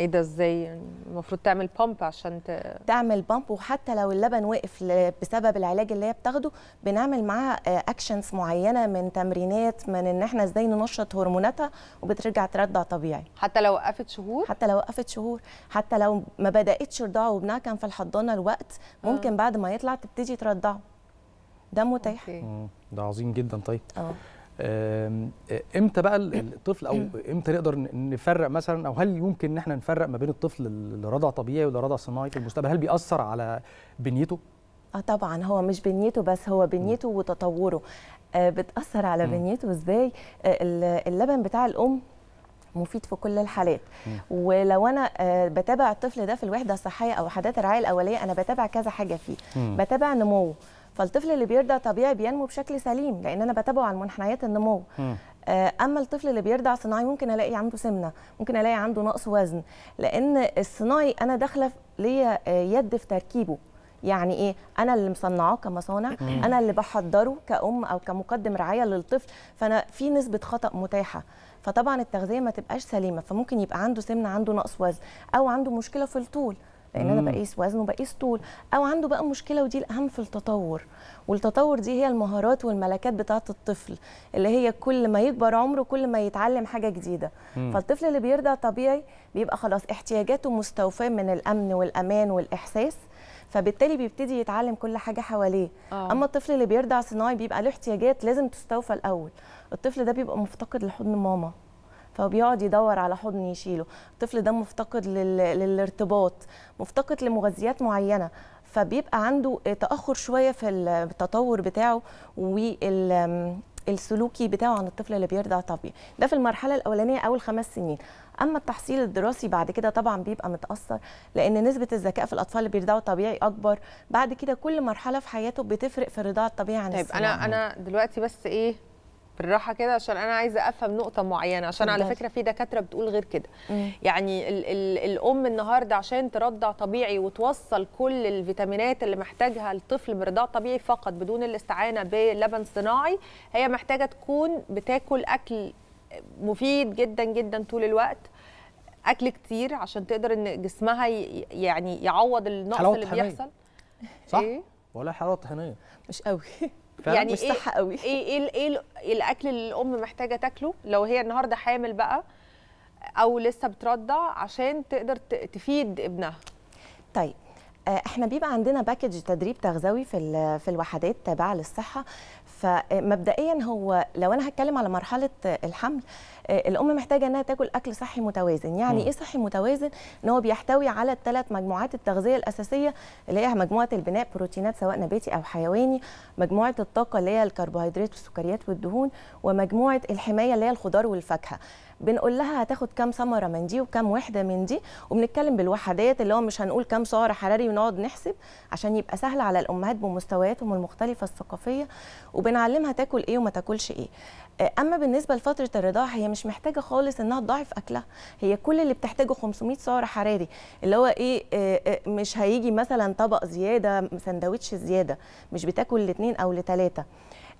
ايه ده ازاي المفروض تعمل بامب عشان ت... تعمل بامب وحتى لو اللبن وقف بسبب العلاج اللي هي بتاخده بنعمل معاها اكشنز آه، معينه من تمرينات من ان احنا ازاي ننشط هرموناتها وبترجع ترضع طبيعي حتى لو وقفت شهور حتى لو وقفت شهور حتى لو ما بداتش رضاعه وابنها كان في الحضانه الوقت آه. ممكن آه. بعد ما يطلع تبتدي ترضعه ده متاح ده عظيم جدا طيب اه آه، امتى بقى الطفل او امتى نقدر نفرق مثلا او هل يمكن ان احنا نفرق ما بين الطفل اللي رضع طبيعي واللي رضع صناعي في المستقبل هل بيأثر على بنيته؟ اه طبعا هو مش بنيته بس هو بنيته وتطوره آه بتأثر على بنيته ازاي؟ آه، اللبن بتاع الام مفيد في كل الحالات م. ولو انا آه، بتابع الطفل ده في الوحده الصحيه او وحدات الرعايه الاوليه انا بتابع كذا حاجه فيه م. بتابع نموه فالطفل اللي بيرضع طبيعي بينمو بشكل سليم لان انا بتابعه على منحنيات النمو آه، اما الطفل اللي بيرضع صناعي ممكن الاقي عنده سمنه ممكن الاقي عنده نقص وزن لان الصناعي انا داخله ليا آه، يد في تركيبه يعني ايه انا اللي مصنعاه كمصانع انا اللي بحضره كأم او كمقدم رعايه للطفل فانا في نسبه خطا متاحه فطبعا التغذيه ما تبقاش سليمه فممكن يبقى عنده سمنه عنده نقص وزن او عنده مشكله في الطول لان مم. انا بقيس وزنه وبقيس طول او عنده بقى مشكله ودي الاهم في التطور والتطور دي هي المهارات والملكات بتاعه الطفل اللي هي كل ما يكبر عمره كل ما يتعلم حاجه جديده مم. فالطفل اللي بيرضع طبيعي بيبقى خلاص احتياجاته مستوفاه من الامن والامان والاحساس فبالتالي بيبتدي يتعلم كل حاجه حواليه أوه. اما الطفل اللي بيرضع صناعي بيبقى له احتياجات لازم تستوفى الاول الطفل ده بيبقى مفتقد لحضن ماما فبيقعد يدور على حضن يشيله الطفل ده مفتقد لل... للارتباط مفتقد لمغذيات معينه فبيبقى عنده تاخر شويه في التطور بتاعه وال السلوكي بتاعه عن الطفل اللي بيرضع طبيعي ده في المرحله الاولانيه اول خمس سنين اما التحصيل الدراسي بعد كده طبعا بيبقى متاثر لان نسبه الذكاء في الاطفال اللي بيرضعوا طبيعي اكبر بعد كده كل مرحله في حياته بتفرق في الرضاعه الطبيعي عن طيب السنة. انا انا دلوقتي بس ايه بالراحه كده عشان انا عايزه افهم نقطه معينه عشان على فكره في دكاتره بتقول غير كده يعني ال ال الام النهارده عشان ترضع طبيعي وتوصل كل الفيتامينات اللي محتاجها الطفل برضاع طبيعي فقط بدون الاستعانه بلبن صناعي هي محتاجه تكون بتاكل اكل مفيد جدا جدا طول الوقت اكل كتير عشان تقدر ان جسمها يعني يعوض النقص اللي بيحصل صح إيه؟ ولا حراره طحينيه مش قوي يعني مش إيه صح قوي ايه ايه, إيه, إيه الاكل اللي الام محتاجه تاكله لو هي النهارده حامل بقى او لسه بترضع عشان تقدر تفيد ابنها طيب آه، احنا بيبقى عندنا باكج تدريب تغذوي في في الوحدات تابعه للصحه فمبدئيا هو لو انا هتكلم على مرحله آه، الحمل آه، الام محتاجه انها تاكل اكل صحي متوازن يعني م. ايه صحي متوازن ان هو بيحتوي على الثلاث مجموعات التغذيه الاساسيه اللي هي مجموعه البناء بروتينات سواء نباتي او حيواني مجموعه الطاقه اللي هي الكربوهيدرات والسكريات والدهون ومجموعه الحمايه اللي هي الخضار والفاكهه بنقول لها هتاخد كام ثمره من دي وكام وحده من دي وبنتكلم بالوحدات اللي هو مش هنقول كام سعر حراري ونقعد نحسب عشان يبقى سهل على الامهات بمستوياتهم المختلفه الثقافيه وبنعلمها تاكل ايه وما تاكلش ايه آه، اما بالنسبه لفتره الرضاعه هي مش محتاجه خالص انها تضاعف اكلها هي كل اللي بتحتاجه 500 سعر حراري اللي هو ايه آه، آه، مش هيجي مثلا طبق زياده سندوتش زياده مش بتاكل الاثنين او لثلاثه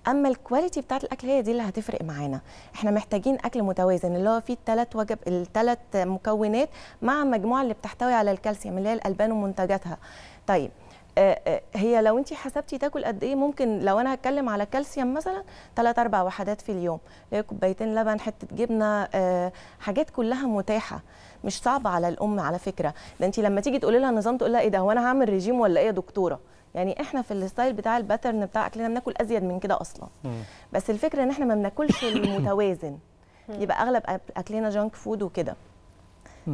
اما الكواليتي بتاعه الاكل هي دي اللي هتفرق معانا احنا محتاجين اكل متوازن اللي هو فيه الثلاث وجب الثلاث مكونات مع المجموعه اللي بتحتوي على الكالسيوم اللي هي الالبان ومنتجاتها طيب آه، آه، هي لو انت حسبتي تاكل قد ايه ممكن لو انا هتكلم على كالسيوم مثلا 3 4 وحدات في اليوم كوبايتين لبن حته جبنه آه، حاجات كلها متاحه مش صعبه على الام على فكره ده انت لما تيجي تقولي لها نظام تقول لها ايه ده هو انا هعمل ريجيم ولا ايه يا دكتوره يعني احنا في الستايل بتاع الباترن بتاع اكلنا بناكل ازيد من كده اصلا بس الفكره ان احنا ما بناكلش المتوازن يبقى اغلب اكلنا جانك فود وكده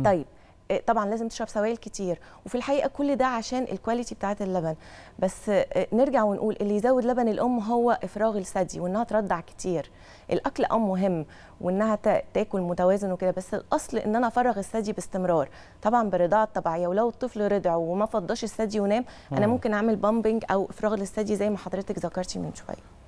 طيب إيه، طبعا لازم تشرب سوائل كتير وفي الحقيقه كل ده عشان الكواليتي بتاعه اللبن بس إيه، نرجع ونقول اللي يزود لبن الام هو افراغ الثدي وانها ترضع كتير الاكل اه مهم وانها تاكل متوازن وكده بس الاصل ان انا افرغ الثدي باستمرار طبعا بالرضاعه الطبيعيه ولو الطفل رضع وما فضاش الثدي ونام انا ممكن اعمل بامبنج او افراغ للثدي زي ما حضرتك ذكرتي من شويه